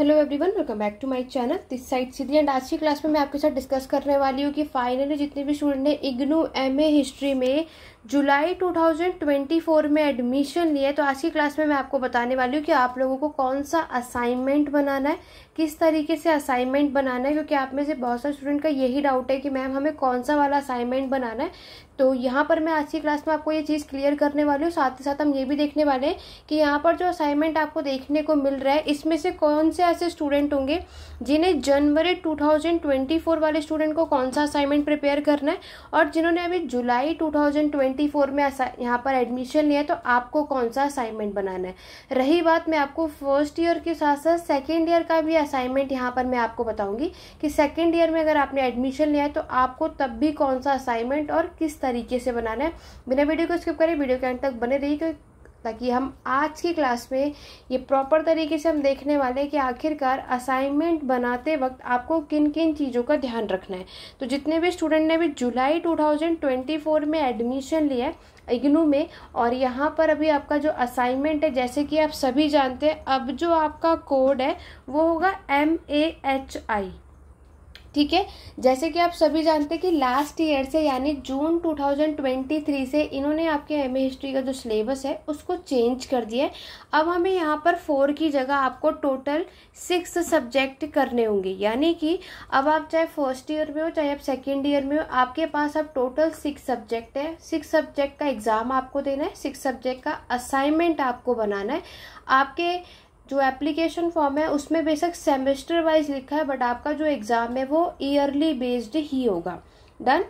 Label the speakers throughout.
Speaker 1: hello everyone welcome back to my channel this side Sidhi and आज की class में मैं आपके साथ डिस्कस करने वाली हूँ कि फाइनली जितने भी स्टूडेंट ने इग्नू एमए हिस्ट्री में जुलाई 2024 में एडमिशन लिया तो आज की क्लास में मैं आपको बताने वाली हूँ कि आप लोगों को कौन सा असाइनमेंट बनाना है किस तरीके से असाइनमेंट बनाना है क्योंकि आप में से बहुत सारे स्टूडेंट का यही डाउट है कि मैम हमें कौन सा वाला असाइनमेंट बनाना है तो यहाँ पर मैं आज की क्लास में आपको ये चीज़ क्लियर करने वाली हूँ साथ ही साथ हम ये भी देखने वाले हैं कि यहाँ पर जो असाइनमेंट आपको देखने को मिल रहा है इसमें से कौन से ऐसे स्टूडेंट होंगे जिन्हें जनवरी 2024 वाले स्टूडेंट को कौन सा असाइनमेंट प्रिपेयर करना है और जिन्होंने अभी जुलाई 2020 ट्वेंटी फोर में यहाँ पर एडमिशन लिया है तो आपको कौन सा असाइनमेंट बनाना है रही बात मैं आपको फर्स्ट ईयर के साथ साथ सेकेंड ईयर का भी असाइनमेंट यहाँ पर मैं आपको बताऊँगी कि सेकेंड ईयर में अगर आपने एडमिशन लिया है तो आपको तब भी कौन सा असाइनमेंट और किस तरीके से बनाना है बिना वीडियो को स्किप करें वीडियो के अंत तक बने रही ताकि हम आज की क्लास में ये प्रॉपर तरीके से हम देखने वाले हैं कि आखिरकार असाइनमेंट बनाते वक्त आपको किन किन चीज़ों का ध्यान रखना है तो जितने भी स्टूडेंट ने भी जुलाई 2024 में एडमिशन लिया है इग्नू में और यहाँ पर अभी आपका जो असाइनमेंट है जैसे कि आप सभी जानते हैं अब जो आपका कोड है वो होगा एम ए एच आई ठीक है जैसे कि आप सभी जानते हैं कि लास्ट ईयर से यानी जून 2023 से इन्होंने आपके एम हिस्ट्री का जो सिलेबस है उसको चेंज कर दिया है अब हमें यहाँ पर फोर की जगह आपको टोटल सिक्स सब्जेक्ट करने होंगे यानी कि अब आप चाहे फर्स्ट ईयर में हो चाहे आप सेकेंड ईयर में हो आपके पास अब टोटल सिक्स सब्जेक्ट है सिक्स सब्जेक्ट का एग्ज़ाम आपको देना है सिक्स सब्जेक्ट का असाइनमेंट आपको बनाना है आपके जो एप्लीकेशन फॉर्म है उसमें बेशक सेमेस्टर वाइज लिखा है बट आपका जो एग्ज़ाम है वो ईयरली बेस्ड ही होगा डन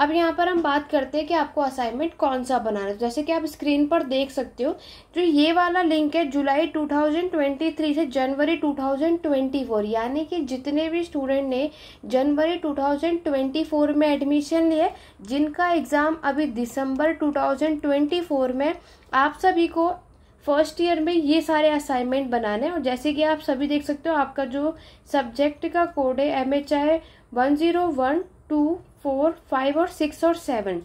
Speaker 1: अब यहाँ पर हम बात करते हैं कि आपको असाइनमेंट कौन सा बनाना है तो जैसे कि आप स्क्रीन पर देख सकते हो जो ये वाला लिंक है जुलाई 2023 से जनवरी 2024 यानी कि जितने भी स्टूडेंट ने जनवरी 2024 में एडमिशन लिए जिनका एग्ज़ाम अभी दिसंबर 2024 में आप सभी को फर्स्ट ईयर में ये सारे असाइनमेंट बनाने हैं और जैसे कि आप सभी देख सकते हो आपका जो सब्जेक्ट का कोड है M H I one zero one two four five और सिक्स और सेवन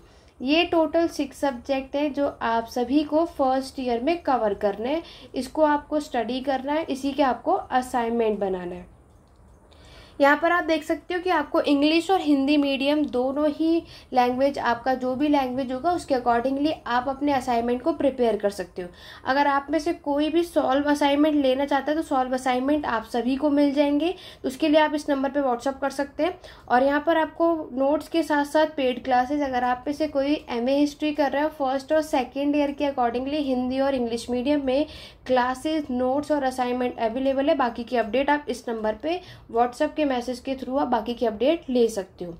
Speaker 1: ये टोटल सिक्स सब्जेक्ट हैं जो आप सभी को फर्स्ट ईयर में कवर करने हैं इसको आपको स्टडी करना है इसी के आपको असाइनमेंट बनाना है यहाँ पर आप देख सकते हो कि आपको इंग्लिश और हिंदी मीडियम दोनों ही लैंग्वेज आपका जो भी लैंग्वेज होगा उसके अकॉर्डिंगली आप अपने असाइनमेंट को प्रिपेयर कर सकते हो अगर आप में से कोई भी सॉल्व असाइनमेंट लेना चाहता है तो सॉल्व असाइनमेंट आप सभी को मिल जाएंगे तो उसके लिए आप इस नंबर पर व्हाट्सअप कर सकते हैं और यहाँ पर आपको नोट्स के साथ साथ पेड क्लासेज अगर आप में से कोई एम हिस्ट्री कर रहा है फर्स्ट और सेकेंड ईयर के अकॉर्डिंगली हिंदी और इंग्लिश मीडियम में क्लासेज नोट्स और असाइनमेंट अवेलेबल है बाकी की अपडेट आप इस नंबर पर व्हाट्सअप के मैसेज के थ्रू आप बाकी की अपडेट ले सकते हो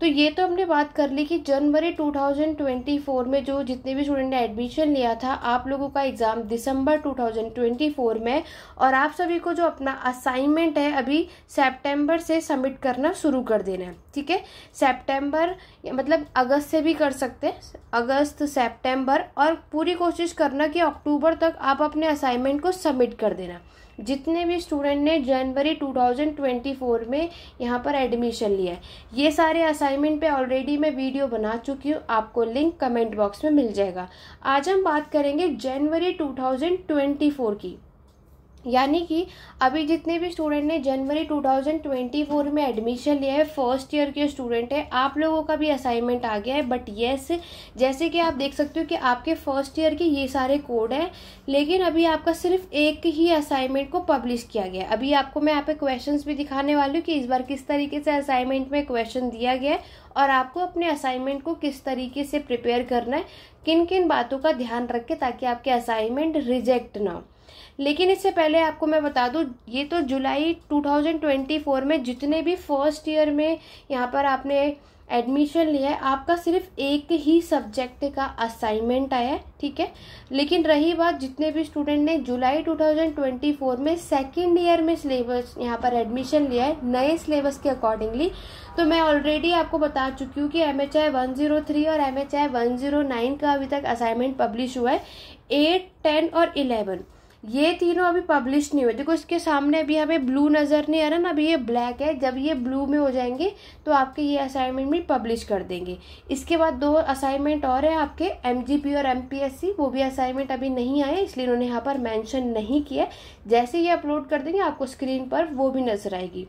Speaker 1: तो ये तो हमने बात कर ली कि जनवरी 2024 में जो जितने भी स्टूडेंट ने एडमिशन लिया था आप लोगों का एग्ज़ाम दिसंबर 2024 में और आप सभी को जो अपना असाइनमेंट है अभी सितंबर से सबमिट करना शुरू कर देना है ठीक है सितंबर मतलब अगस्त से भी कर सकते हैं अगस्त सितंबर और पूरी कोशिश करना कि अक्टूबर तक आप अपने असाइनमेंट को सबमिट कर देना जितने भी स्टूडेंट ने जनवरी 2024 में यहाँ पर एडमिशन लिया है ये सारे असाइनमेंट पे ऑलरेडी मैं वीडियो बना चुकी हूँ आपको लिंक कमेंट बॉक्स में मिल जाएगा आज हम बात करेंगे जनवरी 2024 की यानी कि अभी जितने भी स्टूडेंट ने जनवरी 2024 में एडमिशन लिया है फर्स्ट ईयर के स्टूडेंट है आप लोगों का भी असाइनमेंट आ गया है बट येस जैसे कि आप देख सकते हो कि आपके फर्स्ट ईयर के ये सारे कोड हैं लेकिन अभी आपका सिर्फ एक ही असाइनमेंट को पब्लिश किया गया है अभी आपको मैं यहाँ पे क्वेश्चन भी दिखाने वाली हूँ कि इस बार किस तरीके से असाइनमेंट में क्वेश्चन दिया गया है और आपको अपने असाइनमेंट को किस तरीके से प्रिपेयर करना है किन किन बातों का ध्यान रखें ताकि आपके असाइनमेंट रिजेक्ट ना हो लेकिन इससे पहले आपको मैं बता दूँ ये तो जुलाई 2024 में जितने भी फर्स्ट ईयर में यहाँ पर आपने एडमिशन लिया है आपका सिर्फ एक ही सब्जेक्ट का असाइनमेंट आया है ठीक है लेकिन रही बात जितने भी स्टूडेंट ने जुलाई 2024 में सेकेंड ईयर में सिलेबस यहाँ पर एडमिशन लिया है नए सिलेबस के अकॉर्डिंगली तो मैं ऑलरेडी आपको बता चुकी हूँ कि M H I one zero three और M H I one zero nine का अभी तक असाइनमेंट पब्लिश हुआ है एट टेन और इलेवन ये तीनों अभी पब्लिश नहीं हुए देखो इसके सामने अभी हमें ब्लू नज़र नहीं आ रहा ना अभी ये ब्लैक है जब ये ब्लू में हो जाएंगे तो आपके ये असाइनमेंट भी पब्लिश कर देंगे इसके बाद दो असाइनमेंट और है आपके एम और एम वो भी असाइनमेंट अभी नहीं आए इसलिए उन्होंने यहाँ पर मैंशन नहीं किया जैसे ये अपलोड कर देंगे आपको स्क्रीन पर वो भी नज़र आएगी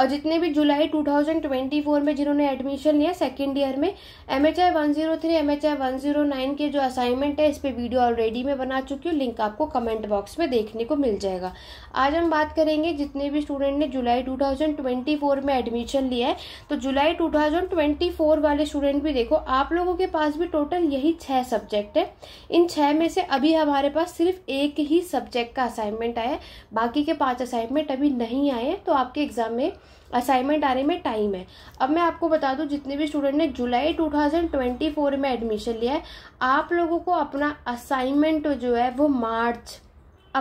Speaker 1: और जितने भी जुलाई 2024 में जिन्होंने एडमिशन लिया सेकेंड ईयर में M H I one zero three M H I one zero nine के जो असाइनमेंट है इस पर वीडियो ऑलरेडी मैं बना चुकी हूँ लिंक आपको कमेंट बॉक्स में देखने को मिल जाएगा आज हम बात करेंगे जितने भी स्टूडेंट ने जुलाई 2024 में एडमिशन लिया है तो जुलाई 2024 वाले स्टूडेंट भी देखो आप लोगों के पास भी टोटल यही छः सब्जेक्ट है इन छः में से अभी हमारे पास सिर्फ एक ही सब्जेक्ट का असाइनमेंट आया है बाकी के पाँच असाइनमेंट अभी नहीं आए हैं तो आपके एग्ज़ाम में असाइनमेंट आने में टाइम है अब मैं आपको बता दूं जितने भी स्टूडेंट ने जुलाई 2024 में एडमिशन लिया है आप लोगों को अपना असाइनमेंट जो है वो मार्च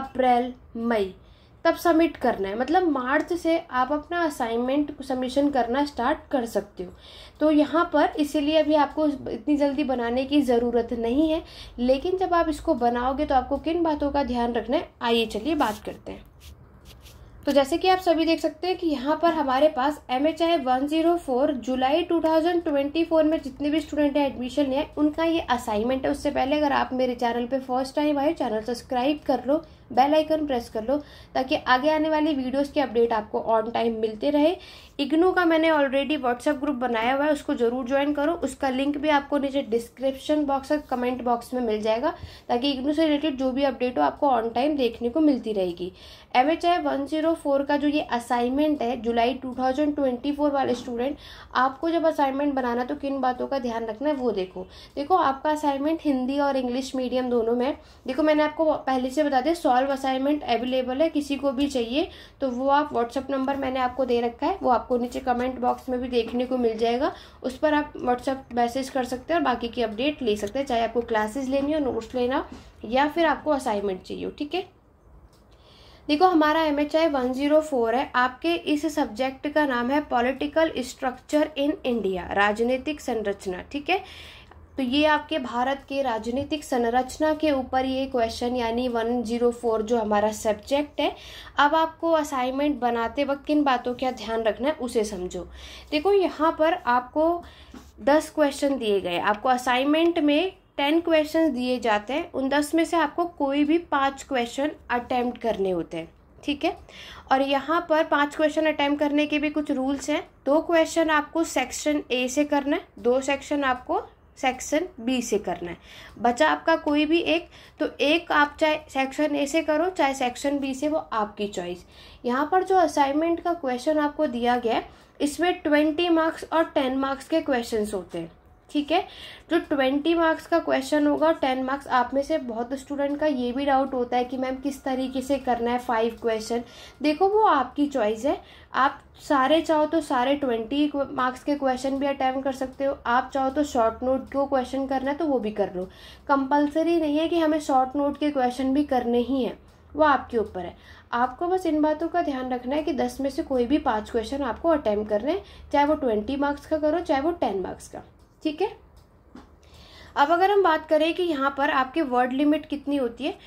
Speaker 1: अप्रैल मई तब सबमिट करना है मतलब मार्च से आप अपना असाइनमेंट सबमिशन करना स्टार्ट कर सकते हो तो यहाँ पर इसीलिए अभी आपको इतनी जल्दी बनाने की ज़रूरत नहीं है लेकिन जब आप इसको बनाओगे तो आपको किन बातों का ध्यान रखना है आइए चलिए बात करते हैं तो जैसे कि आप सभी देख सकते हैं कि यहाँ पर हमारे पास M H I one zero four जुलाई टू थाउजेंड ट्वेंटी फोर में जितने भी स्टूडेंट हैं एडमिशन लिया है उनका ये असाइनमेंट है उससे पहले अगर आप मेरे चैनल पे फर्स्ट टाइम आए चैनल सब्सक्राइब कर लो बेल आइकन प्रेस कर लो ताकि आगे आने वाली वीडियोस के अपडेट आपको ऑन टाइम मिलते रहे इग्नू का मैंने ऑलरेडी व्हाट्सएप ग्रुप बनाया हुआ है उसको ज़रूर ज्वाइन करो उसका लिंक भी आपको नीचे डिस्क्रिप्शन बॉक्स और कमेंट बॉक्स में मिल जाएगा ताकि इग्नू से रिलेटेड जो भी अपडेट हो आपको ऑन टाइम देखने को मिलती रहेगी M H I one zero four का जो ये असाइनमेंट है जुलाई टू थाउजेंड ट्वेंटी फोर वाले स्टूडेंट आपको जब असाइनमेंट बनाना तो किन बातों का ध्यान रखना है वो देखो देखो आपका असाइनमेंट हिंदी और इंग्लिश मीडियम दोनों में देखो मैंने आपको पहले से बता दिया सॉल्व असाइनमेंट अवेलेबल है किसी को भी चाहिए तो वो आप व्हाट्सअप नंबर मैंने आपको दे रखा है वो आपको नीचे कमेंट बॉक्स में भी देखने को मिल जाएगा उस पर आप व्हाट्सअप मैसेज कर सकते हैं और बाकी की अपडेट ले सकते हैं चाहे आपको क्लासेज लेनी हो नोट्स लेना या फिर आपको असाइनमेंट चाहिए हो ठीक है देखो हमारा M H I one zero four है आपके इस सब्जेक्ट का नाम है पॉलिटिकल स्ट्रक्चर इन इंडिया राजनीतिक संरचना ठीक है तो ये आपके भारत के राजनीतिक संरचना के ऊपर ये क्वेश्चन यानी 104 जो हमारा सब्जेक्ट है अब आपको असाइनमेंट बनाते वक्त किन बातों का ध्यान रखना है उसे समझो देखो यहाँ पर आपको 10 क्वेश्चन दिए गए आपको असाइनमेंट में टेन क्वेश्चन दिए जाते हैं उन दस में से आपको कोई भी पाँच क्वेश्चन अटैम्प्ट करने होते हैं ठीक है और यहाँ पर पांच क्वेश्चन अटैम्प्ट करने के भी कुछ रूल्स हैं दो क्वेश्चन आपको सेक्शन ए से करना है दो सेक्शन आपको सेक्शन बी से करना है बचा आपका कोई भी एक तो एक आप चाहे सेक्शन ए से करो चाहे सेक्शन बी से वो आपकी चॉइस यहाँ पर जो असाइनमेंट का क्वेश्चन आपको दिया गया है इसमें ट्वेंटी मार्क्स और टेन मार्क्स के क्वेश्चन होते हैं ठीक है जो ट्वेंटी मार्क्स का क्वेश्चन होगा और टेन मार्क्स आप में से बहुत स्टूडेंट का ये भी डाउट होता है कि मैम किस तरीके से करना है फाइव क्वेश्चन देखो वो आपकी चॉइस है आप सारे चाहो तो सारे ट्वेंटी मार्क्स के क्वेश्चन भी अटैम्प्ट कर सकते हो आप चाहो तो शॉर्ट नोट को क्वेश्चन करना है तो वो भी कर लो कंपलसरी नहीं है कि हमें शॉर्ट नोट के क्वेश्चन भी करने ही हैं वो आपके ऊपर है आपको बस इन बातों का ध्यान रखना है कि दस में से कोई भी पाँच क्वेश्चन आपको अटैम्प्ट करने हैं चाहे वो ट्वेंटी मार्क्स का करो चाहे वो टेन मार्क्स का ठीक है अब अगर हम बात करें कि यहाँ पर आपके वर्ड लिमिट कितनी होती है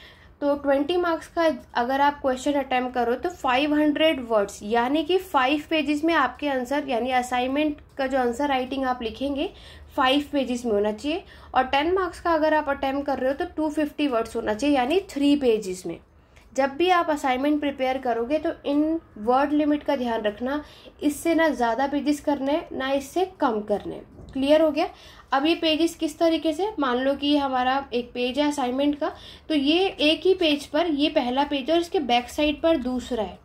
Speaker 1: तो 20 मार्क्स का अगर आप क्वेश्चन अटैम्प्ट करो तो 500 वर्ड्स यानी कि फाइव पेजेस में आपके आंसर यानी असाइनमेंट का जो आंसर राइटिंग आप लिखेंगे फाइव पेजेस में होना चाहिए और 10 मार्क्स का अगर आप अटैम्प्ट कर रहे हो तो 250 वर्ड्स होना चाहिए यानी थ्री पेजेस में जब भी आप असाइनमेंट प्रिपेयर करोगे तो इन वर्ड लिमिट का ध्यान रखना इससे ना ज़्यादा पेजेस करने ना इससे कम करने क्लियर हो गया अब ये पेजेस किस तरीके से मान लो कि हमारा एक पेज है असाइनमेंट का तो ये एक ही पेज पर ये पहला पेज है और इसके बैक साइड पर दूसरा है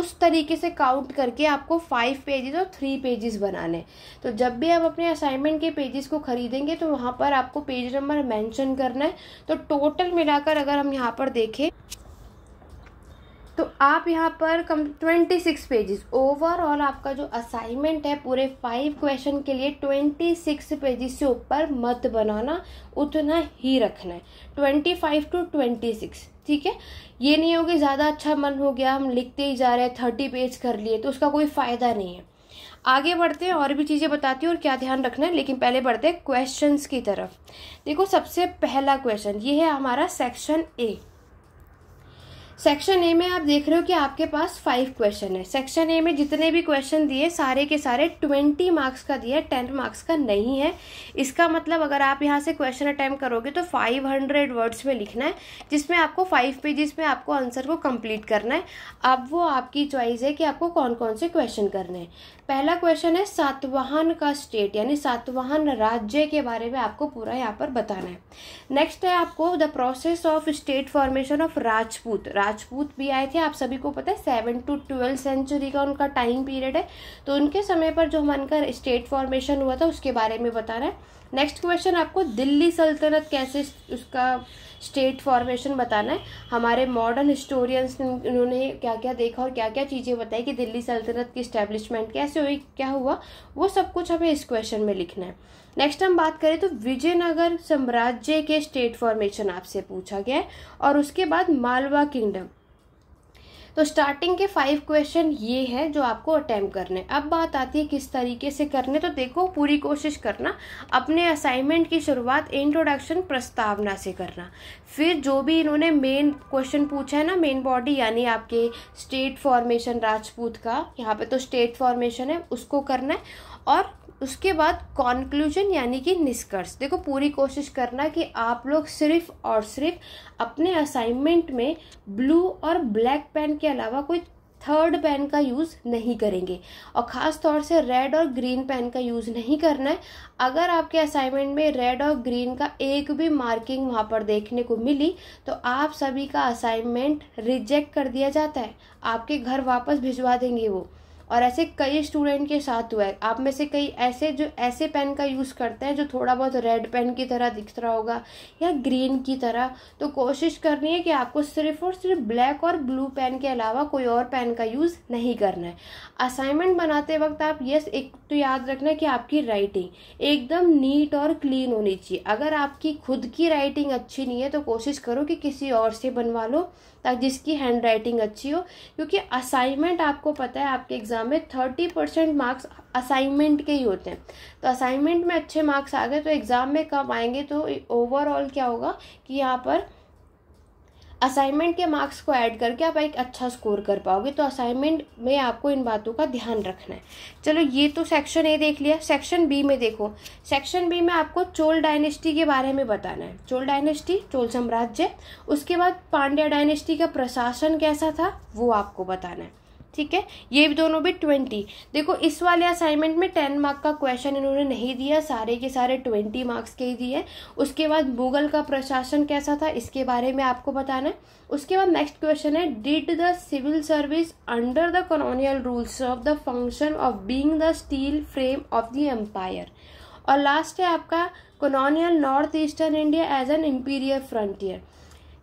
Speaker 1: उस तरीके से काउंट करके आपको फाइव पेजेस और थ्री पेजेस बनाने तो जब भी आप अपने असाइनमेंट के पेजेस को खरीदेंगे तो वहाँ पर आपको पेज नंबर मेंशन करना है तो टोटल मिलाकर अगर हम यहाँ पर देखें तो आप यहाँ पर कम ट्वेंटी सिक्स पेजेस ओवरऑल आपका जो असाइनमेंट है पूरे फाइव क्वेश्चन के लिए ट्वेंटी सिक्स पेजेस से ऊपर मत बनाना उतना ही रखना है twenty five to twenty six ठीक है ये नहीं होगी ज़्यादा अच्छा मन हो गया हम लिखते ही जा रहे हैं थर्टी पेज कर लिए तो उसका कोई फ़ायदा नहीं है आगे बढ़ते हैं और भी चीज़ें बताती हूँ और क्या ध्यान रखना है लेकिन पहले बढ़ते हैं क्वेश्चंस की तरफ देखो सबसे पहला क्वेश्चन ये है हमारा सेक्शन ए सेक्शन ए में आप देख रहे हो कि आपके पास फाइव क्वेश्चन है सेक्शन ए में जितने भी क्वेश्चन दिए सारे के सारे ट्वेंटी मार्क्स का दिया है टेन मार्क्स का नहीं है इसका मतलब अगर आप यहाँ से क्वेश्चन अटैम्प करोगे तो फाइव हंड्रेड वर्ड्स में लिखना है जिसमें आपको फाइव पेजेस में आपको आंसर को कंप्लीट करना है अब वो आपकी च्वाइस है कि आपको कौन कौन से क्वेश्चन करने हैं पहला क्वेश्चन है सातवाहन का स्टेट यानी सातवाहन राज्य के बारे में आपको पूरा यहाँ पर बताना है नेक्स्ट है आपको the process of state formation of Rajput Rajput भी आए थे आप सभी को पता है सेवन टू ट्वेल्व सेंचुरी का उनका टाइम पीरियड है तो उनके समय पर जो हमारे स्टेट फॉर्मेशन हुआ था उसके बारे में बता रहा है नेक्स्ट क्वेश्चन आपको दिल्ली सल्तनत कैसे उसका स्टेट फॉर्मेशन बताना है हमारे मॉडर्न हिस्टोरियंस उन्होंने क्या क्या देखा और क्या क्या चीज़ें बताई कि दिल्ली सल्तनत की स्टैब्लिशमेंट कैसे हुई क्या हुआ वो सब कुछ हमें इस क्वेश्चन में लिखना है नेक्स्ट हम बात करें तो विजयनगर साम्राज्य के स्टेट फॉर्मेशन आपसे पूछा गया है और उसके बाद मालवा किंगडम तो स्टार्टिंग के फाइव क्वेश्चन ये हैं जो आपको अटैम्प्ट करने अब बात आती है किस तरीके से करने तो देखो पूरी कोशिश करना अपने असाइनमेंट की शुरुआत इंट्रोडक्शन प्रस्तावना से करना फिर जो भी इन्होंने मेन क्वेश्चन पूछा है ना मेन बॉडी यानी आपके स्टेट फॉर्मेशन राजपूत का यहाँ पे तो स्टेट फॉर्मेशन है उसको करना है और उसके बाद कॉन्क्लूजन यानी कि निष्कर्ष देखो पूरी कोशिश करना कि आप लोग सिर्फ और सिर्फ अपने असाइनमेंट में ब्लू और ब्लैक पेन के अलावा कोई थर्ड पेन का यूज़ नहीं करेंगे और ख़ास तौर से रेड और ग्रीन पेन का यूज़ नहीं करना है अगर आपके असाइनमेंट में रेड और ग्रीन का एक भी मार्किंग वहाँ पर देखने को मिली तो आप सभी का असाइनमेंट रिजेक्ट कर दिया जाता है आपके घर वापस भिजवा देंगे वो और ऐसे कई स्टूडेंट के साथ हुआ है आप में से कई ऐसे जो ऐसे पेन का यूज़ करते हैं जो थोड़ा बहुत रेड पेन की तरह दिख रहा होगा या ग्रीन की तरह तो कोशिश करनी है कि आपको सिर्फ और सिर्फ ब्लैक और ब्लू पेन के अलावा कोई और पेन का यूज़ नहीं करना है असाइनमेंट बनाते वक्त आप यस एक तो याद रखना कि आपकी राइटिंग एकदम नीट और क्लीन होनी चाहिए अगर आपकी खुद की राइटिंग अच्छी नहीं है तो कोशिश करो कि किसी और से बनवा लो ताकि जिसकी हैंड राइटिंग अच्छी हो क्योंकि असाइनमेंट आपको पता है आपके एग्ज़ाम में थर्टी परसेंट मार्क्स असाइनमेंट के ही होते हैं तो असाइनमेंट में अच्छे मार्क्स आ गए तो एग्ज़ाम में कब आएंगे तो ओवरऑल क्या होगा कि यहाँ पर असाइनमेंट के मार्क्स को ऐड करके आप एक अच्छा स्कोर कर पाओगे तो असाइनमेंट में आपको इन बातों का ध्यान रखना है चलो ये तो सेक्शन ए देख लिया सेक्शन बी में देखो सेक्शन बी में आपको चोल डायनेस्टी के बारे में बताना है चोल डायनेस्टी चोल साम्राज्य उसके बाद पांड्या डायनेस्टी का प्रशासन कैसा था वो आपको बताना है ठीक है ये भी दोनों भी ट्वेंटी देखो इस वाले असाइनमेंट में टेन मार्क का क्वेश्चन इन्होंने नहीं दिया सारे के सारे ट्वेंटी मार्क्स के ही दिए उसके बाद मुगल का प्रशासन कैसा था इसके बारे में आपको बताना है उसके बाद नेक्स्ट क्वेश्चन है did the civil service under the colonial rules of the function of being the steel frame of the empire और लास्ट है आपका colonial north eastern India as an imperial frontier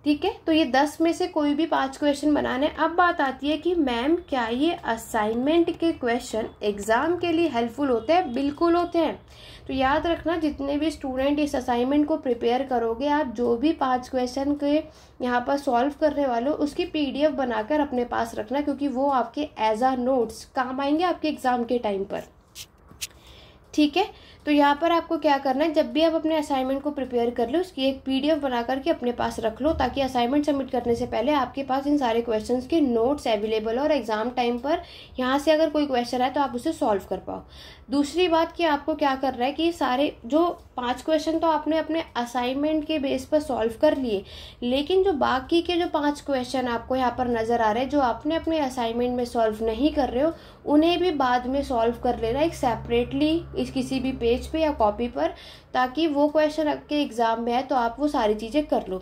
Speaker 1: ठीक है तो ये दस में से कोई भी पांच क्वेश्चन बनाने अब बात आती है कि मैम क्या ये असाइनमेंट के क्वेश्चन एग्ज़ाम के लिए हेल्पफुल होते हैं बिल्कुल होते हैं तो याद रखना जितने भी स्टूडेंट इस असाइनमेंट को प्रिपेयर करोगे आप जो भी पांच क्वेश्चन के यहाँ पर सॉल्व करने वाले हो उसकी पीडीएफ बनाकर अपने पास रखना क्योंकि वो आपके एज आ नोट्स काम आएंगे आपके एग्ज़ाम के टाइम पर ठीक है तो यहाँ पर आपको क्या करना है जब भी आप अपने असाइनमेंट को प्रिपेयर कर लो उसकी एक पीडीएफ बना करके अपने पास रख लो ताकि असाइनमेंट सबमिट करने से पहले आपके पास इन सारे क्वेश्चंस के नोट्स अवेलेबल और एग्जाम टाइम पर यहाँ से अगर कोई क्वेश्चन आए तो आप उसे सॉल्व कर पाओ दूसरी बात कि आपको क्या करना है कि सारे जो पाँच क्वेश्चन तो आपने अपने असाइनमेंट के बेस पर सॉल्व कर लिए लेकिन जो बाकी के जो पाँच क्वेश्चन आपको यहाँ पर नज़र आ रहे हैं जो आपने अपने असाइनमेंट में सॉल्व नहीं कर रहे हो उन्हें भी बाद में सॉल्व कर लेना एक सेपरेटली इस किसी भी पेज पेज पे या कॉपी पर ताकि वो क्वेश्चन आपके एग्ज़ाम में है तो आप वो सारी चीज़ें कर लो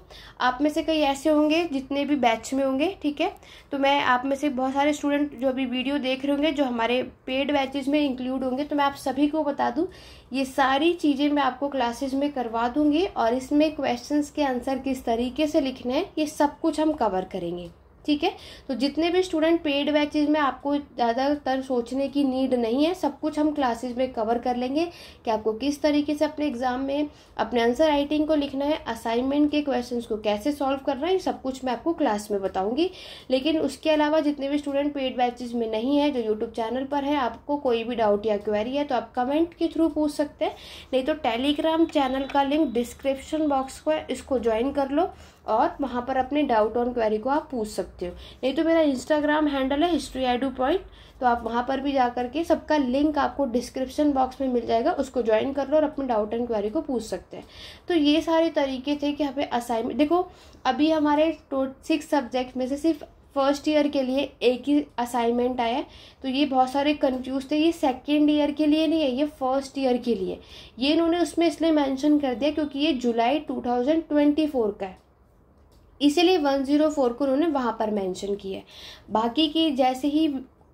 Speaker 1: आप में से कई ऐसे होंगे जितने भी बैच में होंगे ठीक है तो मैं आप में से बहुत सारे स्टूडेंट जो अभी वीडियो देख रहे होंगे जो हमारे पेड बैचेज में इंक्लूड होंगे तो मैं आप सभी को बता दूँ ये सारी चीज़ें मैं आपको क्लासेज में करवा दूँगी और इसमें क्वेश्चन के आंसर किस तरीके से लिखने हैं ये सब कुछ हम कवर करेंगे ठीक है तो जितने भी स्टूडेंट पेड बैचेज में आपको ज़्यादातर सोचने की नीड नहीं है सब कुछ हम क्लासेज में कवर कर लेंगे कि आपको किस तरीके से अपने एग्जाम में अपने आंसर राइटिंग को लिखना है असाइनमेंट के क्वेश्चन को कैसे सॉल्व करना है सब कुछ मैं आपको क्लास में बताऊंगी लेकिन उसके अलावा जितने भी स्टूडेंट पेड बैचेज में नहीं है जो यूट्यूब चैनल पर है आपको कोई भी डाउट या क्वेरी है तो आप कमेंट के थ्रू पूछ सकते हैं नहीं तो टेलीग्राम चैनल का लिंक डिस्क्रिप्शन बॉक्स को है इसको ज्वाइन कर लो और वहाँ पर अपने डाउट और क्वेरी को आप पूछ सकते हो नहीं तो मेरा इंस्टाग्राम हैंडल है हिस्ट्री आई डू पॉइंट तो आप वहाँ पर भी जा करके सबका लिंक आपको डिस्क्रिप्शन बॉक्स में मिल जाएगा उसको ज्वाइन कर लो और अपने डाउट एंड क्वेरी को पूछ सकते हैं तो ये सारे तरीके थे कि हमें असाइनमेंट देखो अभी हमारे सिक्स सब्जेक्ट में से सिर्फ फर्स्ट ईयर के लिए एक ही असाइनमेंट आया है तो ये बहुत सारे कंफ्यूज थे ये सेकेंड ईयर के लिए नहीं है ये फर्स्ट ईयर के लिए ये इन्होंने उसमें इसलिए मेंशन कर दिया क्योंकि ये जुलाई 2024 का है इसीलिए 104 को उन्होंने वहाँ पर मेंशन किया है बाकी की जैसे ही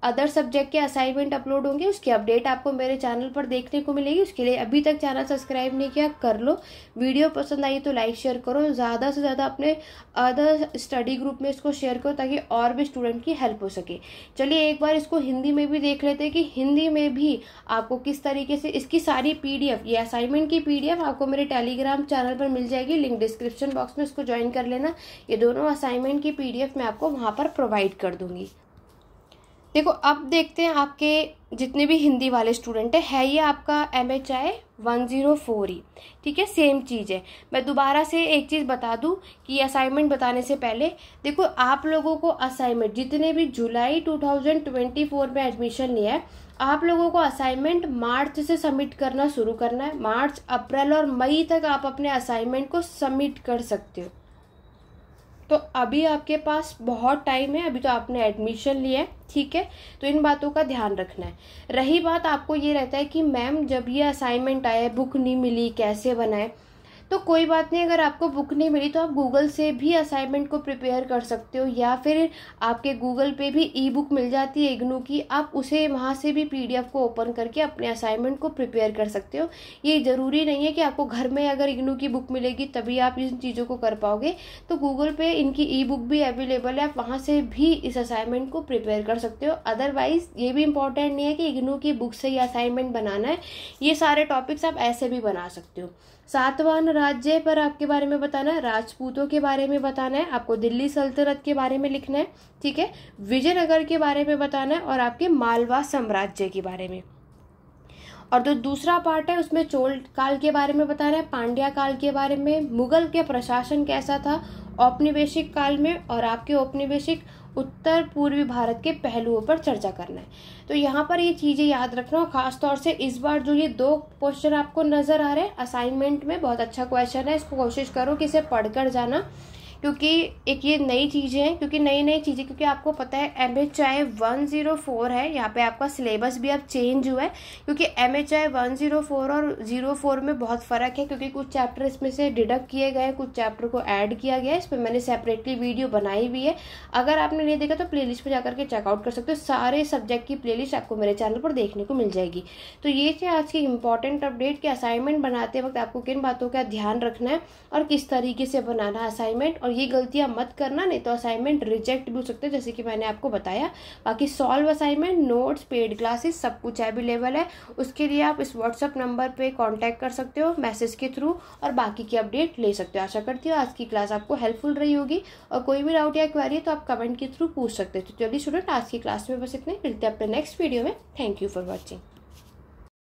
Speaker 1: अदर सब्जेक्ट के असाइनमेंट अपलोड होंगे उसकी अपडेट आपको मेरे चैनल पर देखने को मिलेगी उसके लिए अभी तक चैनल सब्सक्राइब नहीं किया कर लो वीडियो पसंद आई तो लाइक शेयर करो ज़्यादा से ज़्यादा अपने अदर स्टडी ग्रुप में इसको शेयर करो ताकि और भी स्टूडेंट की हेल्प हो सके चलिए एक बार इसको हिंदी में भी देख लेते हैं कि हिंदी में भी आपको किस तरीके से इसकी सारी पी ये असाइनमेंट की पी आपको मेरे टेलीग्राम चैनल पर मिल जाएगी लिंक डिस्क्रिप्शन बॉक्स में इसको ज्वाइन कर लेना ये दोनों असाइनमेंट की पी मैं आपको वहाँ पर प्रोवाइड कर दूँगी देखो अब देखते हैं आपके जितने भी हिंदी वाले स्टूडेंट हैं है ये आपका M H I one zero four ही ठीक है सेम चीज़ है मैं दोबारा से एक चीज़ बता दूं कि असाइनमेंट बताने से पहले देखो आप लोगों को असाइनमेंट जितने भी जुलाई टू थाउजेंड ट्वेंटी फोर में एडमिशन लिया है आप लोगों को असाइनमेंट मार्च से सबमिट करना शुरू करना है मार्च अप्रैल और मई तक आप अपने असाइनमेंट को सबमिट कर सकते हो तो अभी आपके पास बहुत टाइम है अभी तो आपने एडमिशन लिया है ठीक है तो इन बातों का ध्यान रखना है रही बात आपको ये रहता है कि मैम जब ये असाइनमेंट आया बुक नहीं मिली कैसे बनाए तो कोई बात नहीं अगर आपको बुक नहीं मिली तो आप गूगल से भी असाइनमेंट को प्रिपेयर कर सकते हो या फिर आपके गूगल पे भी ई बुक मिल जाती है इग्नू की आप उसे वहाँ से भी पी को ओपन करके अपने असाइनमेंट को प्रिपेयर कर सकते हो ये ज़रूरी नहीं है कि आपको घर में अगर इग्नू की बुक मिलेगी तभी आप इन चीज़ों को कर पाओगे तो गूगल पे इनकी ई बुक भी अवेलेबल है आप वहाँ से भी इस असाइनमेंट को प्रिपेयर कर सकते हो अदरवाइज़ ये भी इंपॉर्टेंट नहीं है कि इग्नू की बुक से ही असाइनमेंट बनाना है ये सारे टॉपिक्स आप ऐसे भी बना सकते हो सातवान राज्य पर आपके बारे में बताना है राजपूतों के बारे में बताना है आपको दिल्ली सल्तनत के बारे में लिखना है ठीक है विजयनगर के बारे में बताना है और आपके मालवा साम्राज्य के बारे में और जो दूसरा पार्ट है उसमें चोल काल के बारे में बताना है पांड्या काल के बारे में मुगल के प्रशासन कैसा था औपनिवेशिक काल में और आपके औपनिवेशिक उत्तर पूर्वी भारत के पहलुओं पर चर्चा करना है तो यहाँ पर ये चीज़ें याद रखना और ख़ासतौर से इस बार जो ये दो क्वेश्चन आपको नज़र आ रहे हैं असाइनमेंट में बहुत अच्छा क्वेश्चन है इसको कोशिश करो कि इसे पढ़कर जाना क्योंकि एक ये नई चीज़ है क्योंकि नई नई चीज़ें क्योंकि आपको पता है M H I one zero four है यहाँ पे आपका सिलेबस भी अब चेंज हुआ है क्योंकि M H I one zero four और ज़ीरो फोर में बहुत फ़र्क है क्योंकि कुछ चैप्टर इसमें से डिडक्ट किए गए हैं कुछ चैप्टर को ऐड किया गया है इस पर मैंने सेपरेटली वीडियो बनाई हुई है अगर आपने नहीं देखा तो प्ले लिस्ट पर जाकर के चेकआउट कर सकते हो सारे सब्जेक्ट की प्ले लिस्ट आपको मेरे चैनल पर देखने को मिल जाएगी तो ये थे आज की इंपॉर्टेंट अपडेट कि असाइनमेंट बनाते वक्त आपको किन बातों का ध्यान रखना है और किस तरीके से बनाना असाइनमेंट और और ये गलतियाँ मत करना नहीं तो असाइनमेंट रिजेक्ट भी हो सकते हैं जैसे कि मैंने आपको बताया बाकी solve assignment notes paid classes सब कुछ अवेलेबल है उसके लिए आप इस व्हाट्सअप नंबर पर कॉन्टैक्ट कर सकते हो मैसेज के थ्रू और बाकी की अपडेट ले सकते हो आशा करती हूँ आज की क्लास आपको हेल्पफुल रही होगी और कोई भी डाउट या क्वारी है तो आप कमेंट के थ्रू पूछ सकते हो तो चलिए स्टूडेंट आज की क्लास में बस इतने मिलते हैं अपने नेक्स्ट वीडियो में थैंक यू फॉर वॉचिंग